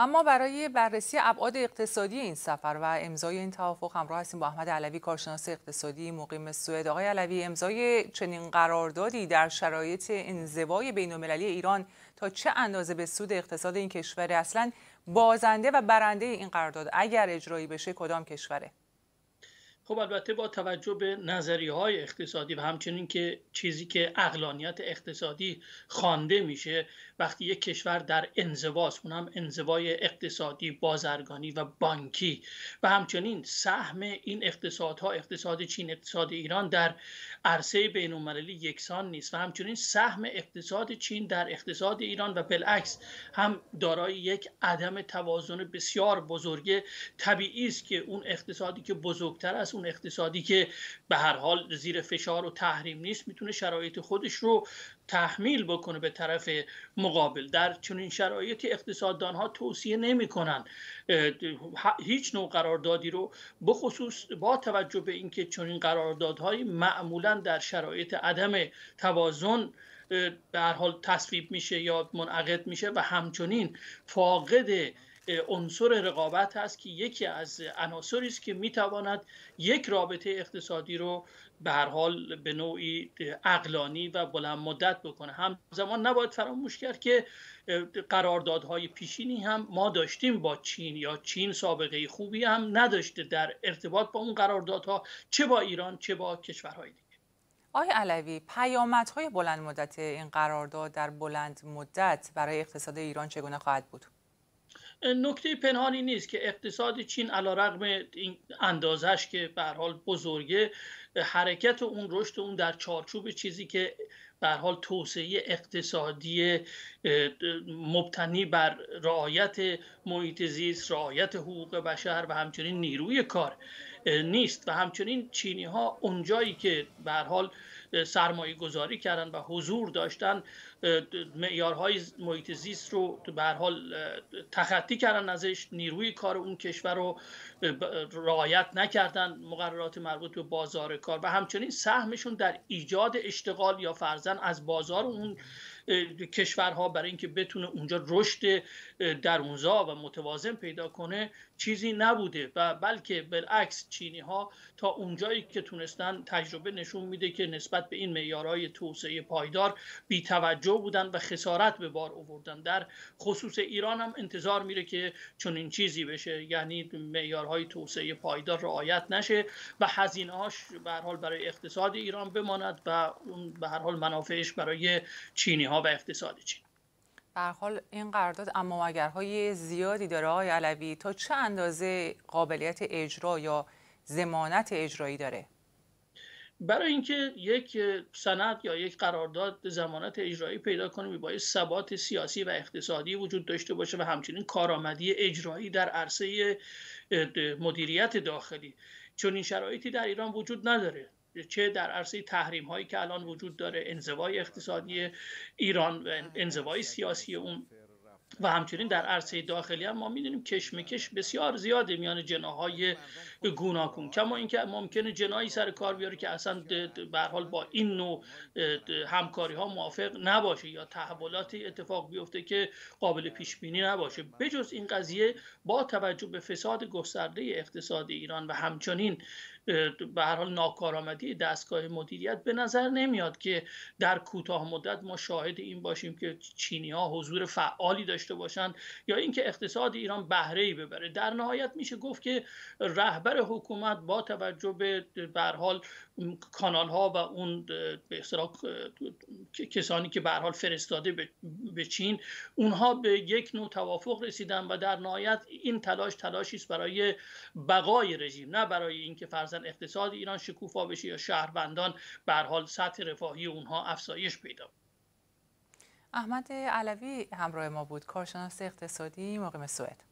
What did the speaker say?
اما برای بررسی ابعاد اقتصادی این سفر و امضای این توافق همراه هستیم با احمد علوی کارشناس اقتصادی مقیم سوئد آقای علوی امضای چنین قراردادی در شرایط انزوای بین‌المللی ایران تا چه اندازه به سود اقتصاد این کشور اصلا بازنده و برنده این قرارداد اگر اجرایی بشه کدام کشوره خب البته با توجه به نظریه های اقتصادی و همچنین که چیزی که اقلانیت اقتصادی خوانده میشه وقتی یک کشور در انزواست اونم انزوای اقتصادی بازرگانی و بانکی و همچنین سهم این اقتصادها اقتصاد چین اقتصاد ایران در عرصه بین یکسان نیست و همچنین سهم اقتصاد چین در اقتصاد ایران و بالعکس هم دارای یک عدم توازن بسیار بزرگ طبیعی است که اون اقتصادی که بزرگتر است اون اقتصادی که به هر حال زیر فشار و تحریم نیست میتونه شرایط خودش رو تحمیل بکنه به طرف مقابل در چنین شرایطی اقتصاددان ها توصیه نمی کنن. هیچ نوع قراردادی رو بخصوص با توجه به اینکه چنین قراردادهایی معمولا در شرایط عدم توازن به هر حال تصویب میشه یا منعقد میشه و همچنین فاقد عنصر رقابت هست که یکی از عناصری است که میتواند یک رابطه اقتصادی رو به هر حال به نوعی اقلانی و بلند مدت بکنه همزمان نباید فراموش کرد که قراردادهای پیشینی هم ما داشتیم با چین یا چین سابقه خوبی هم نداشته در ارتباط با اون قراردادها چه با ایران چه با کشورهای دیگه آقای علوی پیامدهای بلند مدت این قرارداد در بلند مدت برای اقتصاد ایران چگونه خواهد بود؟ نکته پنهانی نیست که اقتصاد چین علا رقم این اندازش که به حال بزرگه حرکت اون رشد اون در چارچوب چیزی که به حال توسعه اقتصادی مبتنی بر رعایت محیط زیست رعایت حقوق بشر و همچنین نیروی کار نیست و همچنین چینی ها اونجایی که به حال سرمایه گذاری کردن و حضور داشتن معیارهای محیط زیست رو به حال تخطی کردن ازش نیروی کار اون کشور رو رعایت نکردن مقررات مربوط به بازار کار و همچنین سهمشون در ایجاد اشتغال یا فرزن از بازار اون کشورها برای اینکه بتونه اونجا رشد درونزا و متوازن پیدا کنه چیزی نبوده و بلکه بالعکس چینی ها تا اونجایی که تونستن تجربه نشون میده که نسبت به این معیارهای توسعه پایدار بیتوجه بودن و خسارت به بار آوردن در خصوص ایران هم انتظار میره که چون این چیزی بشه یعنی معیارهای توسعه پایدار رعایت نشه و هزینه هاش به هر حال برای اقتصاد ایران بماند و به هر حال منافعش برای چینی ها و اقتصاد چین در حال این قرارداد اما های زیادی داره آقای علوی تا چه اندازه قابلیت اجرا یا زمانت اجرایی داره برای اینکه یک سند یا یک قرارداد زمانت اجرایی پیدا کنه باید ثبات سیاسی و اقتصادی وجود داشته باشه و همچنین کارآمدی اجرایی در عرصه مدیریت داخلی چون این شرایطی در ایران وجود نداره چه در عرصه تحریم هایی که الان وجود داره انزوای اقتصادی ایران و انزوای سیاسی اون و همچنین در عرصه داخلی هم ما میدونیم کشمکش بسیار زیاده میان جناهای گوناگون کما اینکه ممکنه جنایی سر کار بیاره که اصلا به حال با این نوع همکاری ها موافق نباشه یا تحولاتی اتفاق بیفته که قابل پیش بینی نباشه بجز این قضیه با توجه به فساد گسترده اقتصاد ایران و همچنین به هر حال ناکارآمدی دستگاه مدیریت به نظر نمیاد که در کوتاه مدت ما شاهد این باشیم که چینی ها حضور فعالی داشته باشند یا اینکه اقتصاد ایران بهره ای ببره در نهایت میشه گفت که رهبر حکومت با توجه به به حال کانال ها و اون به کسانی که به حال فرستاده به چین اونها به یک نوع توافق رسیدن و در نهایت این تلاش تلاشی است برای بقای رژیم نه برای اینکه فرزن اقتصاد ایران شکوفا بشه یا شهروندان به حال سطح رفاهی اونها افزایش پیدا احمد علوی همراه ما بود کارشناس اقتصادی مقیم سوئد